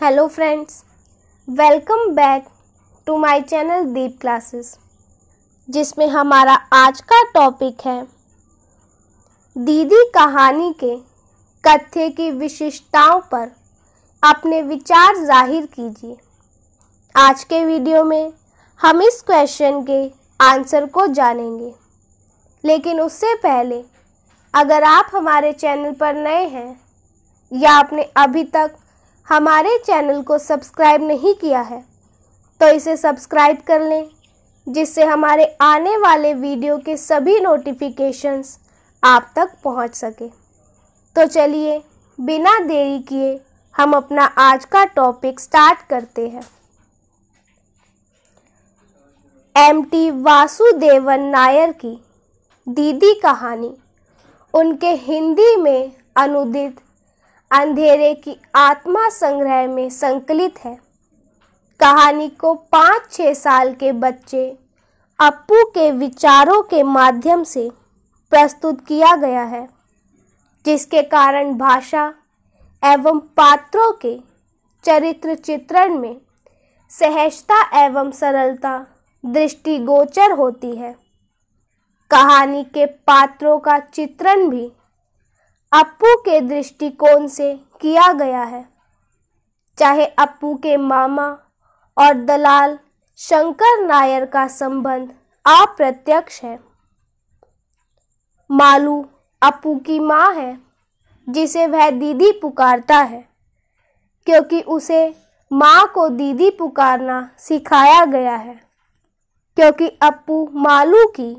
hello friends welcome back to my channel Deep classes जिसमें हमारा आज का टॉपिक है दीदी कहानी के कथ्य की विशिष्टताओं पर अपने विचार जाहिर कीजिए आज के वीडियो में हम इस क्वेश्चन के आंसर को जानेंगे लेकिन उससे पहले अगर आप हमारे चैनल पर नए हैं या आपने अभी तक हमारे चैनल को सब्सक्राइब नहीं किया है तो इसे सब्सक्राइब कर लें जिससे हमारे आने वाले वीडियो के सभी नोटिफिकेशंस आप तक पहुंच सके तो चलिए बिना देरी किए हम अपना आज का टॉपिक स्टार्ट करते हैं एम टी वासुदेवन नायर की दीदी कहानी उनके हिंदी में अनुदित अंधेरे की आत्मा संग्रह में संकलित है कहानी को पाँच छः साल के बच्चे अप्पू के विचारों के माध्यम से प्रस्तुत किया गया है जिसके कारण भाषा एवं पात्रों के चरित्र चित्रण में सहजता एवं सरलता दृष्टिगोचर होती है कहानी के पात्रों का चित्रण भी अपू के दृष्टिकोण से किया गया है चाहे अपू के मामा और दलाल शंकर नायर का संबंध अप्रत्यक्ष है मालू अपू की माँ है जिसे वह दीदी पुकारता है क्योंकि उसे माँ को दीदी पुकारना सिखाया गया है क्योंकि अपू मालू की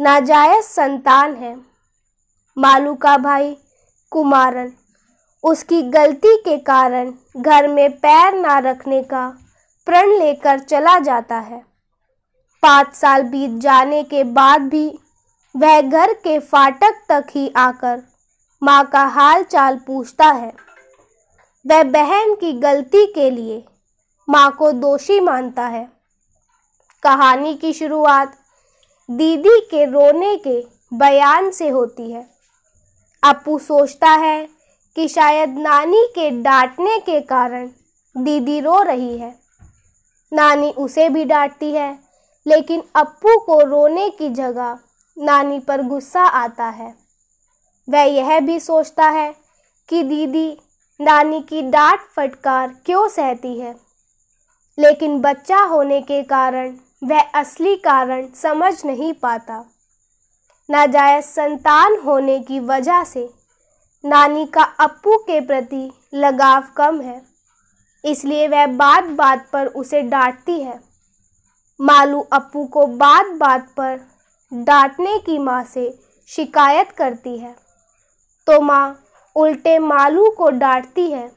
नाजायज संतान है मालू का भाई कुमारन उसकी गलती के कारण घर में पैर ना रखने का प्रण लेकर चला जाता है पाँच साल बीत जाने के बाद भी वह घर के फाटक तक ही आकर माँ का हाल चाल पूछता है वह बहन की गलती के लिए माँ को दोषी मानता है कहानी की शुरुआत दीदी के रोने के बयान से होती है अपू सोचता है कि शायद नानी के डांटने के कारण दीदी रो रही है नानी उसे भी डांटती है लेकिन अपू को रोने की जगह नानी पर गुस्सा आता है वह यह भी सोचता है कि दीदी नानी की डांट फटकार क्यों सहती है लेकिन बच्चा होने के कारण वह असली कारण समझ नहीं पाता नाजायज संतान होने की वजह से नानी का अप्पू के प्रति लगाव कम है इसलिए वह बात बात पर उसे डांटती है मालू अप्पू को बात बात पर डांटने की माँ से शिकायत करती है तो माँ उल्टे मालू को डांटती है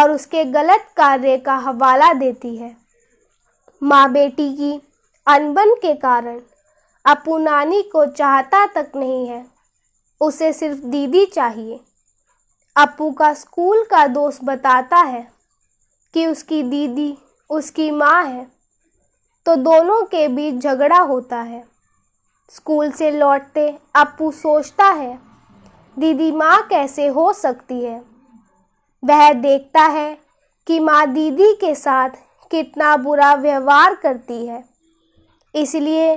और उसके गलत कार्य का हवाला देती है माँ बेटी की अनबन के कारण अपू नानी को चाहता तक नहीं है उसे सिर्फ दीदी चाहिए अपू का स्कूल का दोस्त बताता है कि उसकी दीदी उसकी माँ है तो दोनों के बीच झगड़ा होता है स्कूल से लौटते अपू सोचता है दीदी माँ कैसे हो सकती है वह देखता है कि माँ दीदी के साथ कितना बुरा व्यवहार करती है इसलिए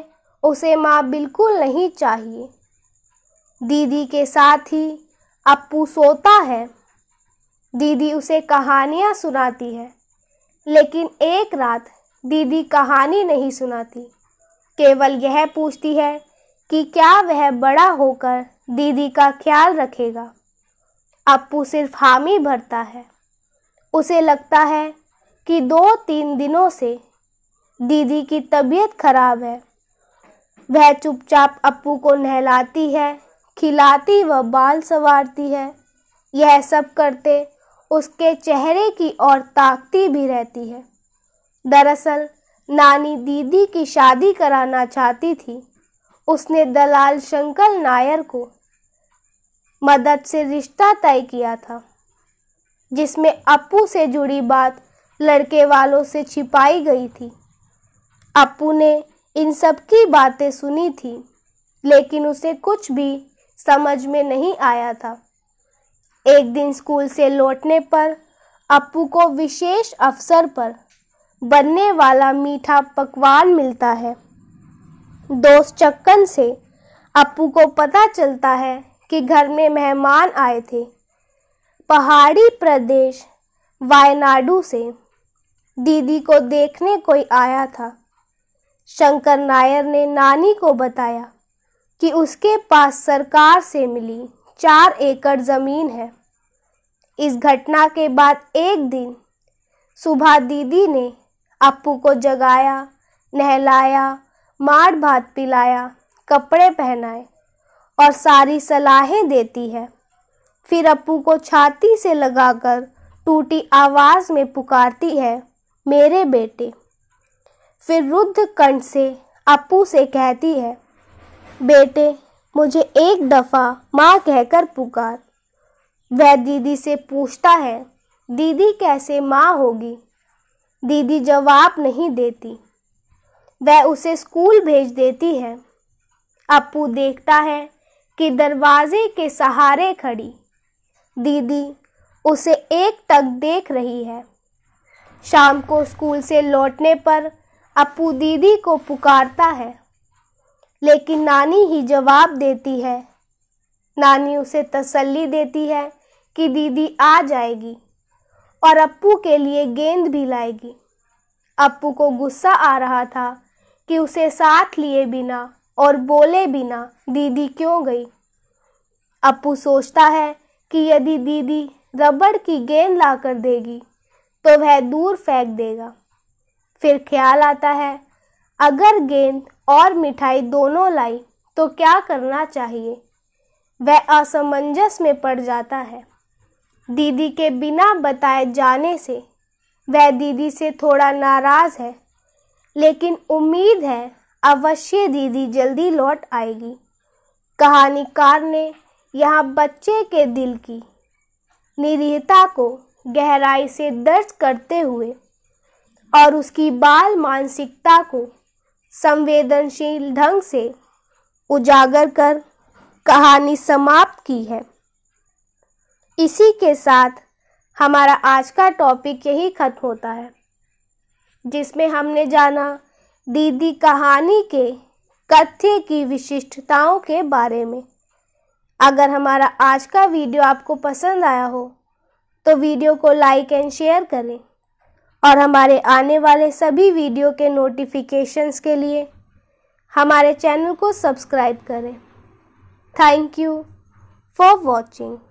उसे माँ बिल्कुल नहीं चाहिए दीदी के साथ ही अपू सोता है दीदी उसे कहानियाँ सुनाती है लेकिन एक रात दीदी कहानी नहीं सुनाती केवल यह पूछती है कि क्या वह बड़ा होकर दीदी का ख्याल रखेगा अपू सिर्फ हामी भरता है उसे लगता है कि दो तीन दिनों से दीदी की तबीयत खराब है वह चुपचाप अप्पू को नहलाती है खिलाती व बाल संवारती है यह सब करते उसके चेहरे की ओर ताकती भी रहती है दरअसल नानी दीदी की शादी कराना चाहती थी उसने दलाल शंकर नायर को मदद से रिश्ता तय किया था जिसमें अप्पू से जुड़ी बात लड़के वालों से छिपाई गई थी अपू ने इन सब की बातें सुनी थी लेकिन उसे कुछ भी समझ में नहीं आया था एक दिन स्कूल से लौटने पर अपू को विशेष अवसर पर बनने वाला मीठा पकवान मिलता है दोस्त चक्कन से अपू को पता चलता है कि घर में मेहमान आए थे पहाड़ी प्रदेश वायनाडु से दीदी को देखने कोई आया था शंकर नायर ने नानी को बताया कि उसके पास सरकार से मिली चार एकड़ जमीन है इस घटना के बाद एक दिन सुबह दीदी ने अपू को जगाया नहलाया मार भात पिलाया कपड़े पहनाए और सारी सलाहें देती है फिर अपू को छाती से लगाकर टूटी आवाज़ में पुकारती है मेरे बेटे फिर रुद्ध कंठ से अपू से कहती है बेटे मुझे एक दफ़ा माँ कहकर पुकार वह दीदी से पूछता है दीदी कैसे माँ होगी दीदी जवाब नहीं देती वह उसे स्कूल भेज देती है अपू देखता है कि दरवाजे के सहारे खड़ी दीदी उसे एक तक देख रही है शाम को स्कूल से लौटने पर अपू दीदी को पुकारता है लेकिन नानी ही जवाब देती है नानी उसे तसल्ली देती है कि दीदी आ जाएगी और अप्पू के लिए गेंद भी लाएगी अप्पू को गुस्सा आ रहा था कि उसे साथ लिए बिना और बोले बिना दीदी क्यों गई अप्पू सोचता है कि यदि दीदी रबड़ की गेंद ला कर देगी तो वह दूर फेंक देगा फिर ख्याल आता है अगर गेंद और मिठाई दोनों लाई तो क्या करना चाहिए वह असमंजस में पड़ जाता है दीदी के बिना बताए जाने से वह दीदी से थोड़ा नाराज़ है लेकिन उम्मीद है अवश्य दीदी जल्दी लौट आएगी कहानीकार ने यहाँ बच्चे के दिल की निरीहता को गहराई से दर्ज करते हुए और उसकी बाल मानसिकता को संवेदनशील ढंग से उजागर कर कहानी समाप्त की है इसी के साथ हमारा आज का टॉपिक यही खत्म होता है जिसमें हमने जाना दीदी कहानी के कथ्य की विशिष्टताओं के बारे में अगर हमारा आज का वीडियो आपको पसंद आया हो तो वीडियो को लाइक एंड शेयर करें और हमारे आने वाले सभी वीडियो के नोटिफिकेशंस के लिए हमारे चैनल को सब्सक्राइब करें थैंक यू फॉर वॉचिंग